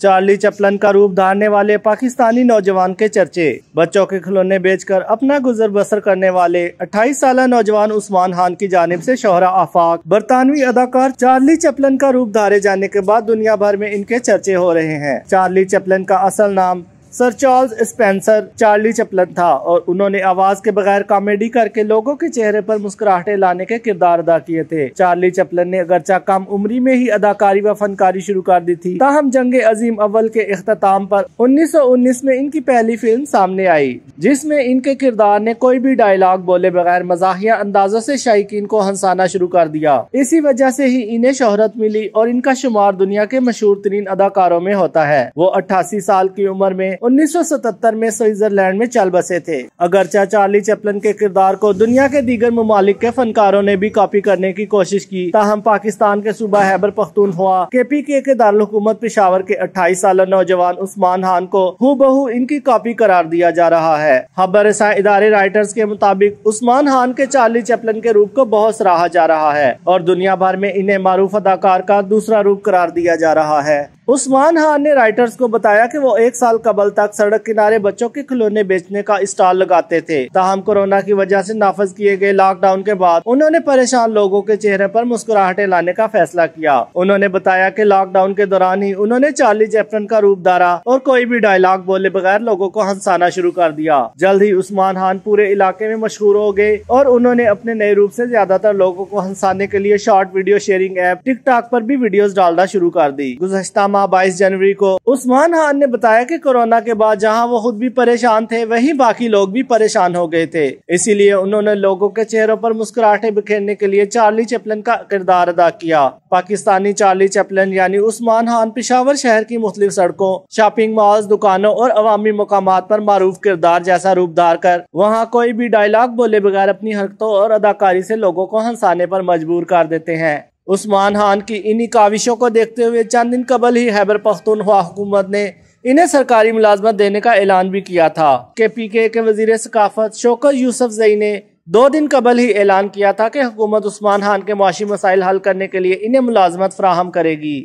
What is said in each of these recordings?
Charlie चपलन का रूप धारने वाले पाकिस्तानी नौजवान के चर्चे बच्चों के खिलौने बेचकर अपना गुजर बसर करने वाले 28 साल नौजवान उस्मान खान की जानब ऐसी शोहरा आफाक बरतानवी अदाकार चार्ली चपलन का रूप धारे जाने के बाद दुनिया भर में इनके चर्चे हो रहे हैं चार्ली चपलन का असल नाम sir Charles Spencer Charlie Chaplin था और उन्होंने आवाज के बगैर कॉमेडी करके लोगों के चेहरे पर मुस्कुराहटे लाने के किरदार अदा किए थे चार्ली चपलन ने अगरचा कम उम्री में ही अदाकारी व फनकारी शुरू कर दी थी ताहम जंग अजीम अव्वल के अख्ताम पर 1919 में इनकी पहली फिल्म सामने आई जिसमें इनके किरदार ने कोई भी डायलॉग बोले बगैर मजाहिया अंदाजों से शायकीन को हंसाना शुरू कर दिया इसी वजह से ही इन्हें शोहरत मिली और इनका शुमार दुनिया के मशहूर तरीन अदाकारों में होता है वो अट्ठासी साल की उम्र में 1977 में स्विट्जरलैंड में चल बसे थे अगरचा चार्ली चैपलन के किरदार को दुनिया के दीगर ममालिक के फनकारों ने भी कॉपी करने की कोशिश की ताहम पाकिस्तान के सूबा हैबर पख्तून हुआ के पी के, के दारकूमत पिशावर के अट्ठाईस साल नौजवान उस्मान खान को हु बहू इनकी कॉपी करार दिया जा रहा है खबर इदारे राइटर्स के मुताबिक उस्मान खान के चार्ली चैपलन के रूप को बहुत सराहा जा रहा है और दुनिया भर में इन्हें मारूफ अदाकार का दूसरा रूप करार दिया जा रहा है उस्मान खान ने राइटर्स को बताया कि वो एक साल कबल तक सड़क किनारे बच्चों के खिलौने बेचने का स्टॉल लगाते थे तहम कोरोना की वजह से नाफज किए गए लॉकडाउन के बाद उन्होंने परेशान लोगों के चेहरे पर मुस्कुराहटें लाने का फैसला किया उन्होंने बताया कि लॉकडाउन के दौरान ही उन्होंने चार्ली चैपरन का रूप धारा और कोई भी डायलॉग बोले बगैर लोगो को हंसाना शुरू कर दिया जल्द ही उस्मान खान पूरे इलाके में मशहूर हो गए और उन्होंने अपने नए रूप ऐसी ज्यादातर लोगो को हंसाने के लिए short video sharing app TikTok आरोप भी वीडियो डालना शुरू कर दी गुजश्ता माह 22 जनवरी को उस्मान खान ने बताया कि कोरोना के बाद जहां वो खुद भी परेशान थे वहीं बाकी लोग भी परेशान हो गए थे इसीलिए उन्होंने लोगों के चेहरों पर मुस्कुराहटे बिखेरने के लिए चार्ली चैपलन का किरदार अदा किया पाकिस्तानी चार्ली चैपलन यानी उस्मान खान पिशावर शहर की मुख्तलिफ सड़कों शॉपिंग मॉल दुकानों और अवामी मकाम पर मारूफ किरदार जैसा रूप धार कर वहाँ कोई भी डायलॉग बोले बगैर अपनी हरकतों और अदाकारी से लोगों को हंसाने पर मजबूर कर देते हैं उस्मान खान की इन्हीं काविशों को देखते हुए चंद दिन कबल ही हैबर पख्तूनख्वा हुकूमत ने इन्हें सरकारी मुलाजमत देने का ऐलान भी किया था के पी के, के वजीर सकाफत शोकत यूसुफ जई ने दो दिन कबल ही ऐलान किया था कि हुकूमत उस्मान खान के मुआशी मसाइल हल करने के लिए इन्हें मुलाजमत फ्राहम करेगी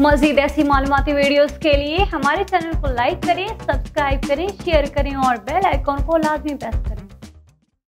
मजीद ऐसी मालूमती वीडियोस के लिए हमारे चैनल को लाइक करें सब्सक्राइब करें शेयर करें और बेल आइकॉन को लाजमी प्रेस करें